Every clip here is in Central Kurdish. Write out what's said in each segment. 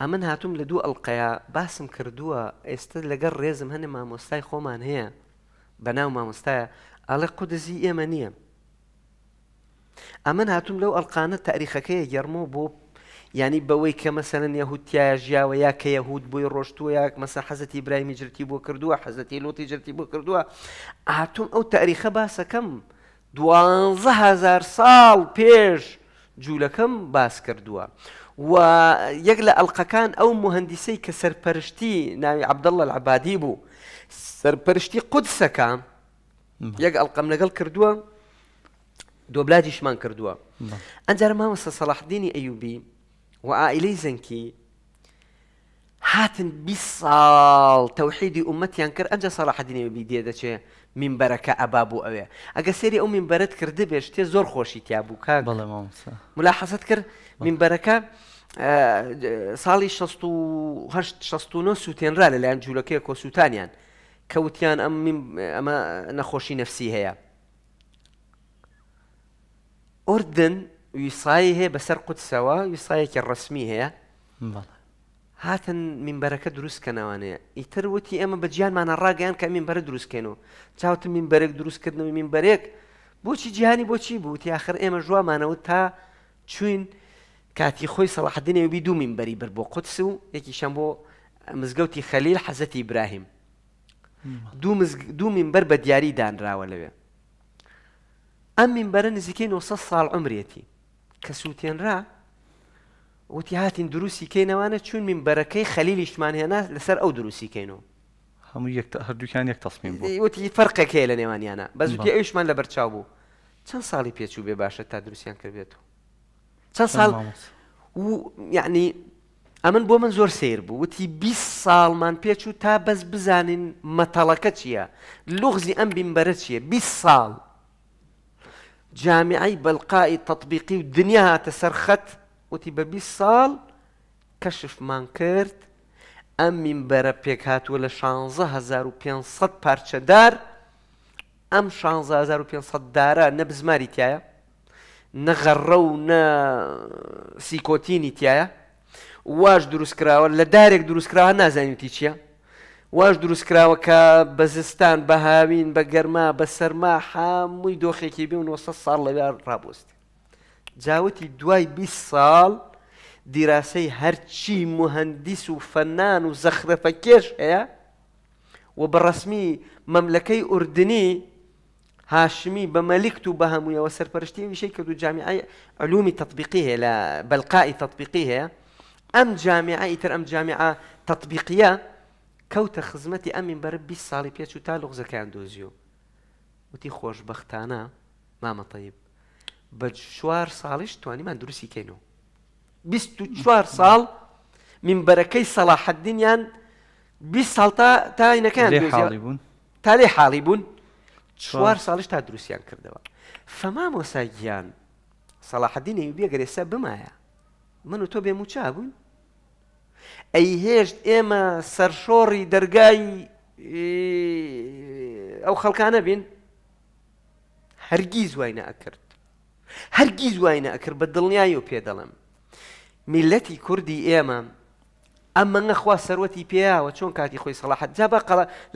ئەمن هاتووم لە دوو ئەلقەیە باسم کردووە ئێستا لەگەر ڕێزم هەنێ مامۆستای خۆمان هەیە بەناو مامۆستایە ئەڵێ قودزی ئێمە نییە ئەمن هاتووم لەو ئەلقانە تاریخەکەی گەرمەوە بۆ ینی بەوەی کە مەسەن یەهودتیایە ژیاوە یا کە یەهود بۆی ڕۆشتووە یا مەسە حەزەتی برایمی جرتی بۆ کردووە حەزەتی لۆتی جرتی بۆ کردووە هاتووم ئەو تاریخە باسەکەم دوهزار ساڵ پێش كم باس کردووە و یەک لە ئەلقەکان ئەو مهندسەی کە سەرپەرشتی ناوی عبدڵە العبادی بوو سەرپەرشتی قودسەکە یەک ئەلقەم لەگەڵ کردووە دۆبلادیشمان کردووە ئەنجار مامەسە سەلاحدینی ئەیوبی و ئائیلەی زەنکی هاتن بی ساڵ تەوحیدی ئومەتیان کرد ئەنجە سەلاحدینی ئەیوبی دێ ابابو او منبەرەکە تي ئەوێ ئەگە سێری ئەو منبەرت کرد بێ شتێ زۆر خۆشی تیابوو کا بەڵێ ملا حەسەت کرد منبەرەکە اه، ساڵی 1969 سووتێنرا لەلایەن جوولەکەی کۆسووتانیان کەوتیان ئەم ئەمە نفسي نەفسی اردن ئوردن هي هەیە بەسەر قوتسەوە ویسایەکی هي هەیە هاتن میمبەرەکە دروستکەنەوانێ ئیتر وتی ئێمە بە گیانمانە ڕاگەیان کە میمبەرە دروستکەن و چاوتن میمبەرێک دروستکردنەوە میمبەرێک بۆچی جیهانی بۆچی بوو تیاخر ئێمە ژوامانەوە تا چوین کاتی خۆی سەڵحدنێوی دوو میمبەری بر بۆ قوتس و یەکیشان بۆ مزگەوتی خەلیل حەزەتی ئیبراهیم دوو میمبەر بە دیاری دانراوە لەوێ ئەم میمبەرە نزیکەی 900 ساڵ عمرێتی کە سووتێنرا وتی دروسي كينا وانا چون من بەرەکەی خەلیلیشمان هێنا لەسەر ئەو دروسی کەینەوە هەموو هەردووکیان یەک تەسمیم إيه، وتی فەرقێک هەیە لە نێوانیانە انا ئەوشمان لە بەرچاو بوو چەند ساڵی بي باشا باشە تا ان کردێتەوە چەند ساڵ و يعني امن بو من زور سير بو وتي 20 ساڵمان بيتشو تا بس بزانين مەتەڵەکە چییە لغزی ئەم بینبەرە چییە 20 سال جامعي بلقائي تطبيقي و تسرخت وتی بە بی ساڵ کەشفمان کرد ئەم میمبەرە پێک هاتووە لە 16 پارچەدار ئەم 16 دارە نە بزماری تایە نەغەڕە و نە سیکۆتینی تایە واش دروستکراوە لە دارێک دروستکراوە نازانیتی چییە واش دروستکراوە کە بە زستان بە هاوین بە گەرما بە سەرما هەمووی دۆخێکی بێ 900 ساڵ لەوێ ڕابستی جاوتي دواي بيصال دراسي هرشي مهندس وفنان وزخرفة كيش هيا وبالرسمي مملكة أردني هاشمي بملكتو بها مويا وسر فرشتي وشي كدو جامعة علومي تطبيقية لا بلقائي تطبيقية أم جامعة إتر أم جامعة تطبيقية كوت خزمتي أمين بربي الصالي بيتشو تالوغ زكاين دوزيو وتي خوش بختانا ماما طيب بە چوار ساڵیش توانیمان دروستی کەینەوە. چوار ساڵ منبەرەکەی سەلاحەدینیان بی ساڵتا تاینەکەیان بوون تا لێ حاڵی بوون چوار ساڵش تا دروستیان کردەوە. فەما مۆساگییان سەلاحەدینی بێگرێسە بمایە من و تۆ بێ موچا بوون؟ ئەی هێشت ئێمە سەرشۆڕی دەرگای ئەو خەڵکانە بین هەرگیز وای نەکرد هەرگیز وای نەکر بە دڵنیایی و پێدەڵم میلەتی کوردی ئێمە ئەمە نەخوا سەرەتی پێیاوە چۆن کاتی خۆی سەلاحەت جا بە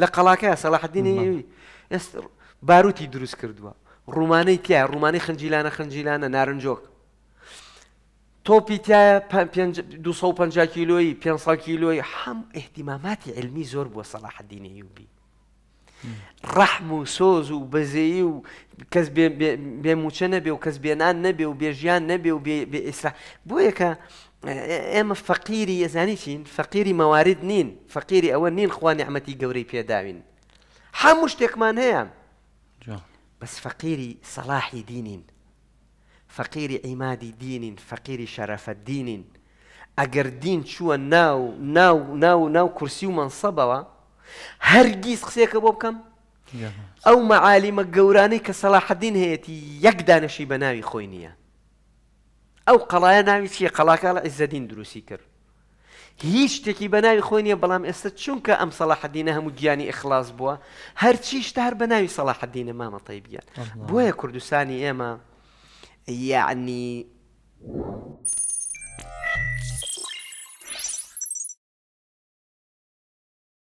لە قەلاکە سەلاحدینی باروتی دروست کردووە ڕوومانەی تیا ڕوومانی خەنجیلانە خەنجیلانە نارنجۆک تۆپی تایە 250 کیلۆی 500 کیلۆی هەم احتیماماتی علمی زۆر بۆ سەلاحدینی یوبی ڕەحم و سۆز و بەزەیی و کەس بێموچە نەبێ و کەس بێنان نەبێ و بێژیان نەبێ و ئێستا بۆ یەکە ئێمە فەقیری ئەزانی چین فەقیری مەوارد نین فەقیری ئەوە نین خوانی ئەمەتی گەورەی پێداوین هەموو شتێکمان هەیە بەس فەقیری سەلاحی دینین فەقیری عیمادی دینین فەقیری شەرەفە دینین ئەگەر دین چووە ناو ناو ناو ناو کورسی و منسەبەوە هەرگیز قسێکە بۆ بکەم ئەو مەعالیمە گەورانەی کە سەلاحەدین هەیەی یەک دانشی بە ناوی خۆی نییە ئەو قەڵایە ناوی چیە قەلاکە لە ئزەدین دروستی کرد هیچ شتێکی بە ناوی خۆی نیە بەڵام ئێستا چونکە ئەم سەلاحەدینە هەموو گیانی ئەخلاص بووە هەرچی شتار بە ناوی سەلاحەدینە مامەتەی بیان بۆیە کوردستانی ئێمە یعنی